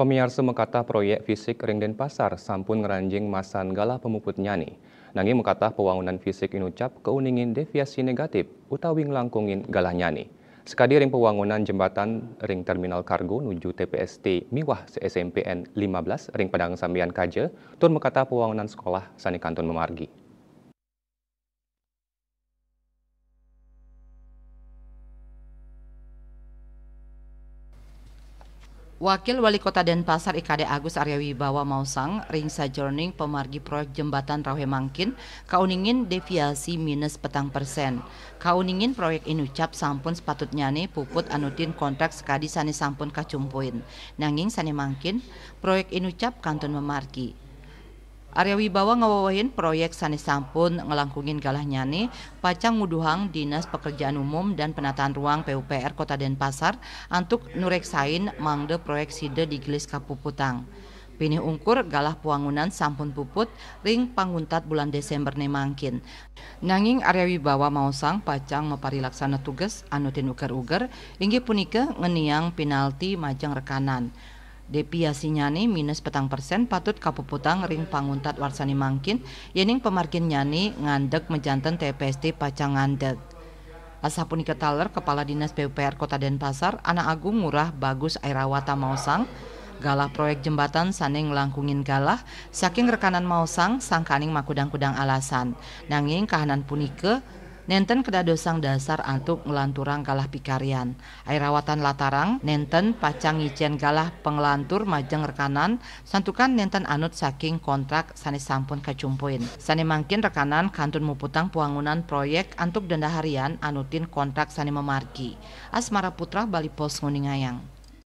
Pemirsa mekata proyek fisik Ring Denpasar sampun ngeranjing masan galah pemuput nyani. Nangi mengkata pewangunan fisik inucap keuningin deviasi negatif utawing langkungin galah nyani. Sekadi ring pembangunan jembatan ring terminal kargo menuju TPST Miwah SMPN 15 ring Padang Sambian Kaje, turun mekata pembangunan sekolah Sani Kanton Memargi. Wakil Wali Kota Denpasar IKD Agus Arya Wibawa Mausang, Ringsa Jorning pemargi proyek jembatan Rawe Mangkin, kauningin deviasi minus petang persen. Kauningin proyek inucap sampun sepatutnya nih puput anutin kontrak sekadi sani sampun kacumpuin. Nanging sani mangkin, proyek inucap kantun memargi. Arya Wibawa ngawawahin proyek Sani sampun ngelangkungin galah nyani, pacang nguduhang Dinas Pekerjaan Umum dan Penataan Ruang PUPR Kota Denpasar antuk nureksain mangde proyek sida di Gelis Kapuputang. Pinih ungkur galah puangunan sampun puput ring panguntat bulan Desember ne mangkin. Nanging Arya Wibawa mausang pacang mepari laksana tugas anutin uger-uger inggi punike ngeniang penalti majang rekanan nih minus petang persen patut kapuputang ring panguntat warsani mangkin yening pemarkin nyani ngandek menjanten TPST pacang ngandek Asapun Ketaler, Kepala Dinas PUPR Kota Denpasar, Anak Agung Murah Bagus Airawata Mausang, galah proyek jembatan saning langkungin galah, saking rekanan Mausang, sangkaning makudang-kudang alasan. Nanging kahanan punike, nenten kedadosang dasar antuk ngelanturang kalah pikarian airawatan latarang nenten pacang ngicen galah pengelantur majeng rekanan santukan nenten anut saking kontrak sanis sampun kacumpuin Sani mangkin rekanan kantun muputang puangunan proyek antuk denda harian anutin kontrak sani memargi asmara putra Bali Pos Nguningayang